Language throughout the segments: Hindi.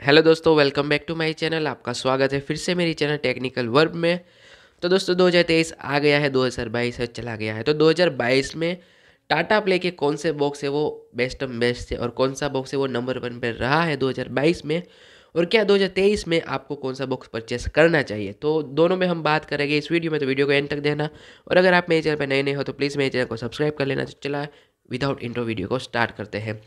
हेलो दोस्तों welcome back to my channel आपका स्वागत है फिर से मेरी चैनल टेक्निकल वर्ब में तो दोस्तों 2023 आ गया है 2022 हज़ार चला गया है तो 2022 में टाटा प्ले के कौन से बॉक्स है वो बेस्ट बेस्ट है और कौन सा बॉक्स है वो नंबर वन पर रहा है 2022 में और क्या 2023 में आपको कौन सा बॉक्स परचेस करना चाहिए तो दोनों में हम बात करेंगे इस वीडियो में तो वीडियो को एंड तक देना और अगर आप मेरे चैनल पर नए नए हो तो प्लीज़ मेरे चैनल को सब्सक्राइब कर लेना तो चला विदाउट इंट्रो वीडियो को स्टार्ट करते हैं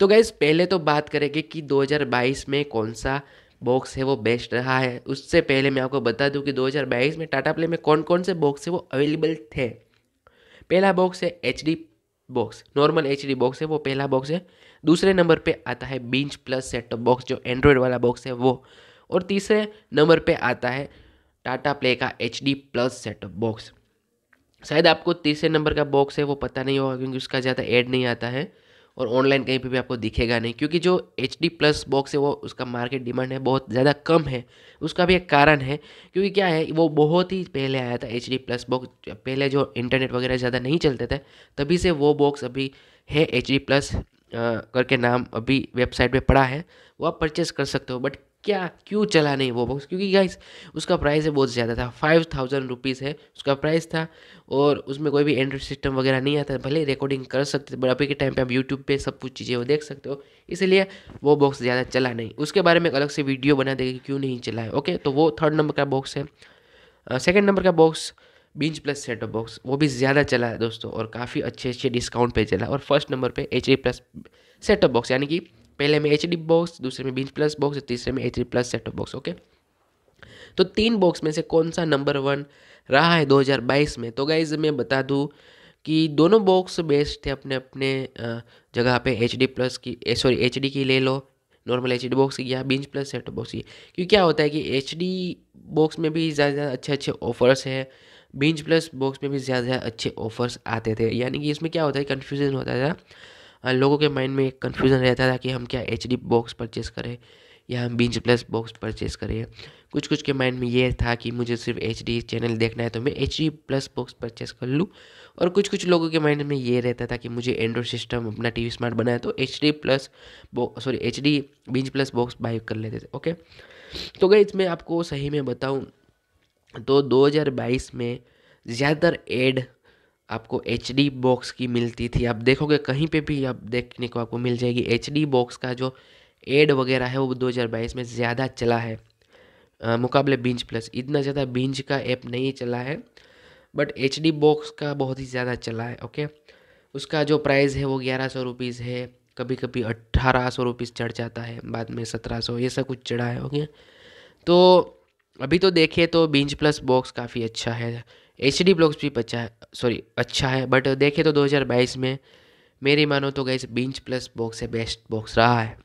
तो गैस पहले तो बात करेंगे कि 2022 में कौन सा बॉक्स है वो बेस्ट रहा है उससे पहले मैं आपको बता दूं कि 2022 में टाटा प्ले में कौन कौन से बॉक्स है वो अवेलेबल थे पहला बॉक्स है H box normal H box है वो पहला बॉक्स है दूसरे नंबर पर आता है binge plus set top box जो एंड्रॉयड वाला बॉक्स है वो और तीसरे नंबर पर आता है टाटा प्ले का H plus set top box शायद आपको तीसरे नंबर का बॉक्स है वो पता नहीं होगा क्योंकि उसका ज़्यादा ऐड नहीं आता है और ऑनलाइन कहीं पे भी आपको दिखेगा नहीं क्योंकि जो एच डी प्लस बॉक्स है वो उसका मार्केट डिमांड है बहुत ज़्यादा कम है उसका भी एक कारण है क्योंकि क्या है वो बहुत ही पहले आया था एच डी प्लस बॉक्स पहले जो इंटरनेट वगैरह ज़्यादा नहीं चलते थे तभी से वो बॉक्स अभी है एच डी प्लस करके नाम अभी वेबसाइट पे पड़ा है वो आप परचेस कर सकते हो बट क्या क्यों चला नहीं वो बॉक्स क्योंकि गाइस उसका प्राइस है बहुत ज़्यादा था फाइव थाउजेंड रुपीज़ है उसका प्राइस था और उसमें कोई भी एंड्रॉइड सिस्टम वगैरह नहीं आता भले रिकॉर्डिंग कर सकते थे बट अभी के टाइम पे आप यूट्यूब पे सब कुछ चीज़ें वो देख सकते हो इसलिए वो बॉक्स ज़्यादा चला नहीं उसके बारे में एक अलग से वीडियो बना देगा कि क्यों नहीं चला है ओके तो वो थर्ड नंबर का बॉक्स है सेकेंड नंबर का box binge plus set off box वो भी ज़्यादा चला है दोस्तों और काफ़ी अच्छे अच्छे डिस्काउंट पे चला और फर्स्ट नंबर पे H plus set off box यानी कि पहले में एच बॉक्स दूसरे में बीच प्लस बॉक्स तीसरे में H plus set off box okay तो तीन बॉक्स में से कौन सा नंबर वन रहा है 2022 में तो गाइज मैं बता दूँ कि दोनों बॉक्स बेस्ट थे अपने अपने जगह पे एच प्लस की सॉरी एच की ले लो नॉर्मल एच डी बॉक्स की या बिंच प्लस सेट बॉक्स की क्योंकि क्या होता है कि एच बॉक्स में भी ज़्यादा ज़्यादा अच्छे अच्छे ऑफर्स है बींच प्लस बॉक्स में भी ज़्यादा ज़्यादा अच्छे ऑफर्स आते थे यानी कि इसमें क्या होता है कन्फ्यूज़न होता था लोगों के माइंड में एक कन्फ्यूज़न रहता था कि हम क्या एच डी बॉक्स परचेस करें या हम बीच प्लस बॉक्स परचेस करें कुछ कुछ के माइंड में ये था कि मुझे सिर्फ एच डी चैनल देखना है तो मैं H D plus box purchase कर लूँ और कुछ कुछ लोगों के माइंड में ये रहता था कि मुझे एंड्रॉयड सिस्टम अपना टी वी स्मार्ट बनाया तो H D plus sorry H D binge plus box buy कर लेते थे ओके तो गई इसमें आपको सही में बताऊँ तो 2022 में ज़्यादातर एड आपको एच डी बॉक्स की मिलती थी आप देखोगे कहीं पे भी आप देखने को आपको मिल जाएगी एच डी बॉक्स का जो एड वगैरह है वो 2022 में ज़्यादा चला है आ, मुकाबले बिंज प्लस इतना ज़्यादा बिंज का ऐप नहीं चला है बट एच डी बॉक्स का बहुत ही ज़्यादा चला है ओके उसका जो प्राइस है वो ग्यारह सौ रुपीज़ है कभी कभी अट्ठारह सौ रुपीज़ चढ़ जाता है बाद में सत्रह सौ ये सब कुछ चढ़ा है ओके तो अभी तो देखें तो बिंज प्लस बॉक्स काफ़ी अच्छा है एच डी ब्लॉक्स भी अच्छा सॉरी अच्छा है बट देखें तो 2022 में मेरी मानो तो गैस बिंज प्लस बॉक्स है बेस्ट बॉक्स रहा है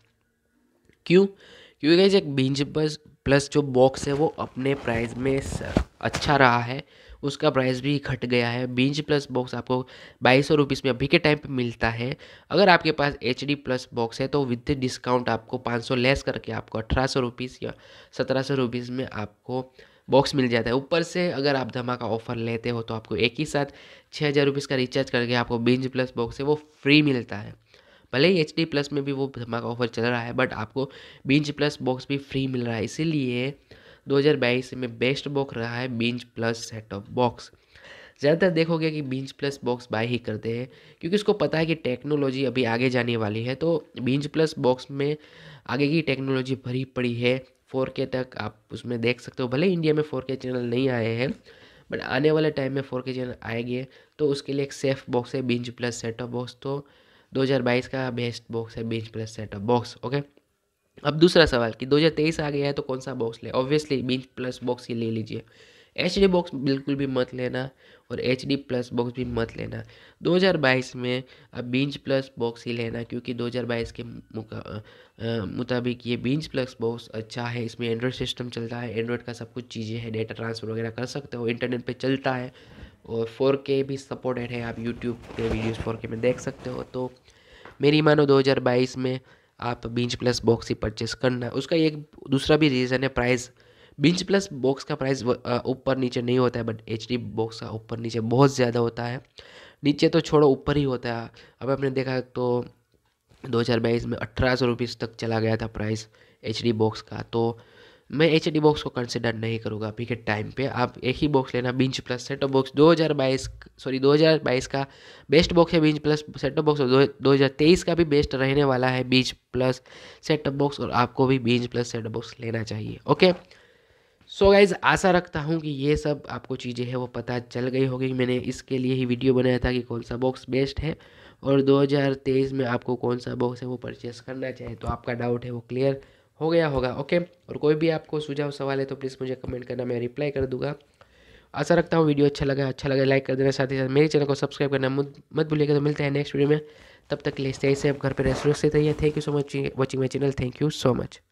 क्यों क्योंकि गैस एक बिंज प्लस प्लस जो बॉक्स है वो अपने प्राइस में अच्छा रहा है उसका प्राइस भी घट गया है बीच प्लस बॉक्स आपको बाईस सौ रुपीज़ में अभी के टाइम पे मिलता है अगर आपके पास एच डी प्लस बॉक्स है तो विद डिस्काउंट आपको पाँच सौ लेस करके आपको अठारह सौ रुपीज़ या सत्रह सौ रुपीज़ में आपको बॉक्स मिल जाता है ऊपर से अगर आप धमाका ऑफर लेते हो तो आपको एक ही साथ छः हज़ार रुपीज़ का रिचार्ज करके आपको बिंज प्लस बॉक्स है वो फ्री मिलता है भले ही एच प्लस में भी वो धमाका ऑफर चल रहा है बट आपको बीज प्लस बॉक्स भी फ्री मिल रहा है इसीलिए 2022 में बेस्ट बॉक्स रहा है binge plus set off box ज़्यादातर देखोगे कि बिंज प्लस बॉक्स बाय ही करते हैं क्योंकि उसको पता है कि टेक्नोलॉजी अभी आगे जाने वाली है तो बिंज प्लस बॉक्स में आगे की टेक्नोलॉजी भरी पड़ी है के तक आप उसमें देख सकते हो भले इंडिया में के चैनल नहीं आए हैं बट आने वाले टाइम में के चैनल आएंगे तो उसके लिए एक सेफ बॉक्स है binge plus set off box तो 2022 का बेस्ट बॉक्स है binge plus set off box okay अब दूसरा सवाल कि 2023 आ गया है तो कौन सा बॉक्स ले ऑब्वियसली बीस प्लस बॉक्स ही ले लीजिए एच डी बॉक्स बिल्कुल भी मत लेना और एच डी प्लस बॉक्स भी मत लेना 2022 में अब बींच प्लस बॉक्स ही लेना क्योंकि 2022 के मुताबिक ये बींच प्लस बॉक्स अच्छा है इसमें एंड्रॉयड सिस्टम चलता है एंड्रॉयड का सब कुछ चीज़ें हैं डेटा ट्रांसफ़र वगैरह कर सकते हो इंटरनेट पर चलता है और के भी सपोर्टेड है आप यूट्यूब पे फोर के में देख सकते हो तो मेरी मानो दो में आप बिंच प्लस बॉक्स ही परचेस करना है उसका एक दूसरा भी रीज़न है प्राइस बिंच प्लस बॉक्स का प्राइस ऊपर नीचे नहीं होता है बट एच डी बॉक्स का ऊपर नीचे बहुत ज़्यादा होता है नीचे तो छोड़ो ऊपर ही होता है अब आपने देखा तो दो में अठारह सौ रुपीज़ तक चला गया था प्राइस एच डी बॉक्स का तो मैं एच डी बॉक्स को कंसिडर नहीं करूँगा अभी के टाइम पे आप एक ही बॉक्स लेना binge plus off box 2022 sorry 2022 का बेस्ट बॉक्स है बिंच प्लस ऑफ बॉक्स और दो हज़ार तेईस का भी बेस्ट रहने वाला है बीच प्लस सेटअप बॉक्स और आपको भी बिंच प्लस सेटअप बॉक्स लेना चाहिए ओके सो गाइज आशा रखता हूँ कि ये सब आपको चीज़ें हैं वो पता चल गई होगी मैंने इसके लिए ही वीडियो बनाया था कि कौन सा बॉक्स बेस्ट है और 2023 में आपको कौन सा बॉक्स है वो परचेस करना चाहिए तो आपका डाउट है वो क्लियर हो गया होगा ओके और कोई भी आपको सुझाव सवाल है तो प्लीज़ मुझे कमेंट करना मैं रिप्लाई कर दूंगा आशा रखता हूँ वीडियो अच्छा लगा अच्छा लगा लाइक कर देना साथ ही साथ मेरे चैनल को सब्सक्राइब करना मत भूलिएगा तो मिलते हैं नेक्स्ट वीडियो में तब तक के लिए स्टे आप घर पर रेस्टोरेंट से thank you so much watching my channel thank you so much